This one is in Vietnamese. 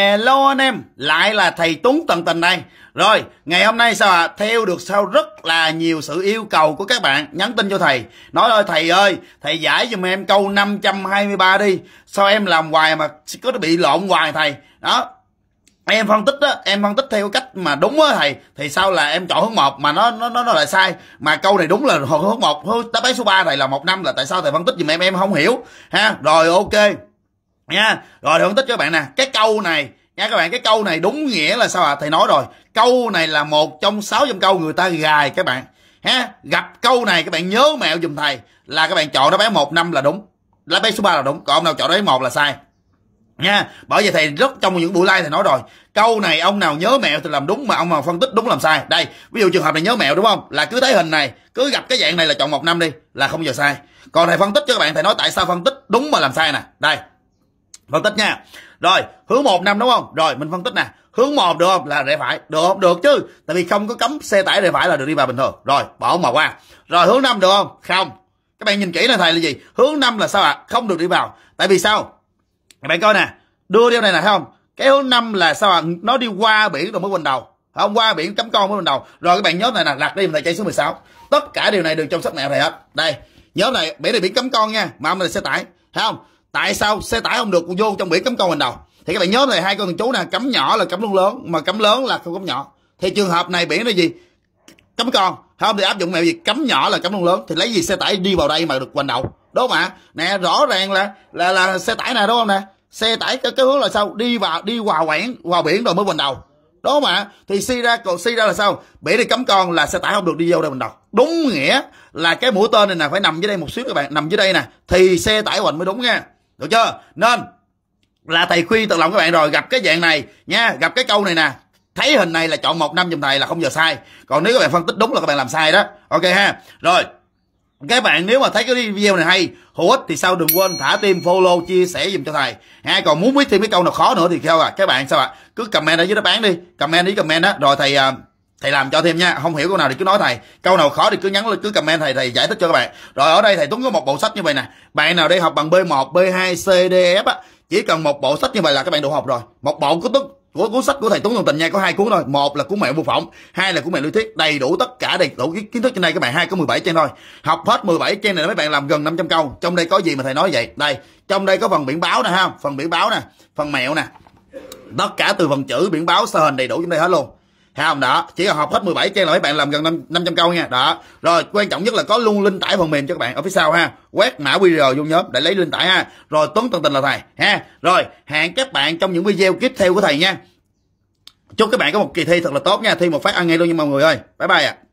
Hello anh em, lại là thầy Tuấn tận Tình đây Rồi, ngày hôm nay sao ạ? À? Theo được sau rất là nhiều sự yêu cầu của các bạn Nhắn tin cho thầy Nói ơi thầy ơi, thầy giải giùm em câu 523 đi Sao em làm hoài mà có bị lộn hoài thầy Đó, em phân tích đó em phân tích theo cách mà đúng á thầy thì sao là em chọn hướng một mà nó nó nó lại sai mà câu này đúng là hướng một đáp án số 3 thầy là một năm là tại sao thầy phân tích giùm em em không hiểu ha rồi ok nha rồi thì phân tích cho các bạn nè cái câu này nha các bạn cái câu này đúng nghĩa là sao ạ à? thầy nói rồi câu này là một trong sáu dòng câu người ta gài các bạn ha gặp câu này các bạn nhớ mẹo dùm thầy là các bạn chọn đáp án một năm là đúng đáp án số 3 là đúng còn ông nào chọn đáp án một là sai nha bởi vậy thầy rất trong những buổi live thầy nói rồi câu này ông nào nhớ mẹo thì làm đúng mà ông nào phân tích đúng làm sai đây ví dụ trường hợp này nhớ mẹo đúng không là cứ thấy hình này cứ gặp cái dạng này là chọn một năm đi là không giờ sai còn thầy phân tích cho các bạn thầy nói tại sao phân tích đúng mà làm sai nè đây phân tích nha rồi hướng một năm đúng không rồi mình phân tích nè hướng một được không là rẽ phải được không được chứ tại vì không có cấm xe tải rẽ phải là được đi vào bình thường rồi bỏ mà qua rồi hướng năm được không không các bạn nhìn kỹ này thầy là gì hướng năm là sao ạ à? không được đi vào tại vì sao các bạn coi nè đưa điều này nè thấy không cái hướng năm là sao ạ à? nó đi qua biển rồi mới quanh đầu không qua biển cấm con mới quanh đầu rồi các bạn nhớ này nè lạc đi thầy chạy số 16 tất cả điều này đều trong sách mẹ thầy hết đây nhớ này biển này biển cấm con nha mà ông này xe tải thấy không tại sao xe tải không được vô trong biển cấm câu hành đầu thì các bạn nhớ này hai con thằng chú nè cấm nhỏ là cấm luôn lớn mà cấm lớn là không cấm nhỏ thì trường hợp này biển là gì cấm con không thì áp dụng mẹo gì cấm nhỏ là cấm luôn lớn thì lấy gì xe tải đi vào đây mà được quanh đầu đúng mà. nè rõ ràng là là là xe tải này đúng không nè xe tải cái, cái hướng là sao đi vào đi vào quảng vào biển rồi mới quanh đầu đúng mà? thì si ra còn si ra là sao biển thì cấm con là xe tải không được đi vô đây mình đầu đúng nghĩa là cái mũi tên này nè phải nằm dưới đây một xíu các bạn nằm dưới đây nè thì xe tải hoành mới đúng nha được chưa nên là thầy khuyên tận lòng các bạn rồi gặp cái dạng này nha gặp cái câu này nè thấy hình này là chọn một năm giùm thầy là không giờ sai còn nếu các bạn phân tích đúng là các bạn làm sai đó ok ha rồi các bạn nếu mà thấy cái video này hay hữu ích thì sao đừng quên thả tim follow chia sẻ dùm cho thầy ha còn muốn biết thêm cái câu nào khó nữa thì sao à các bạn sao ạ à? cứ comment ở dưới đáp án đi comment đi comment đó rồi thầy uh, thầy làm cho thêm nha không hiểu câu nào thì cứ nói thầy câu nào khó thì cứ nhắn cứ comment thầy thầy giải thích cho các bạn rồi ở đây thầy tuấn có một bộ sách như vậy nè bạn nào đi học bằng b 1 b 2 c d f á chỉ cần một bộ sách như vậy là các bạn đủ học rồi một bộ của tuấn của cuốn sách của thầy Tuấn Hồng Tình nha có hai cuốn thôi một là cuốn mẹo mô phỏng hai là cuốn mẹo lưu thuyết đầy đủ tất cả đầy đủ kiến thức trên đây các bạn hai có 17 trang thôi học hết 17 trang này mấy bạn làm gần 500 câu trong đây có gì mà thầy nói vậy đây trong đây có phần biển báo nè ha phần biển báo nè phần mẹo nè tất cả từ phần chữ biển báo sơ hình đầy đủ trong đây hết luôn Thấy không? Đó, chỉ cần họp hết 17 trang là mấy bạn làm gần 5, 500 câu nha. Đó. Rồi, quan trọng nhất là có luôn linh tải phần mềm cho các bạn ở phía sau ha. Quét mã QR vô nhóm để lấy linh tải ha. Rồi Tuấn tận tình là thầy ha. Rồi, hẹn các bạn trong những video tiếp theo của thầy nha. Chúc các bạn có một kỳ thi thật là tốt nha, thi một phát ăn ngay luôn nha mọi người ơi. Bye bye ạ. À.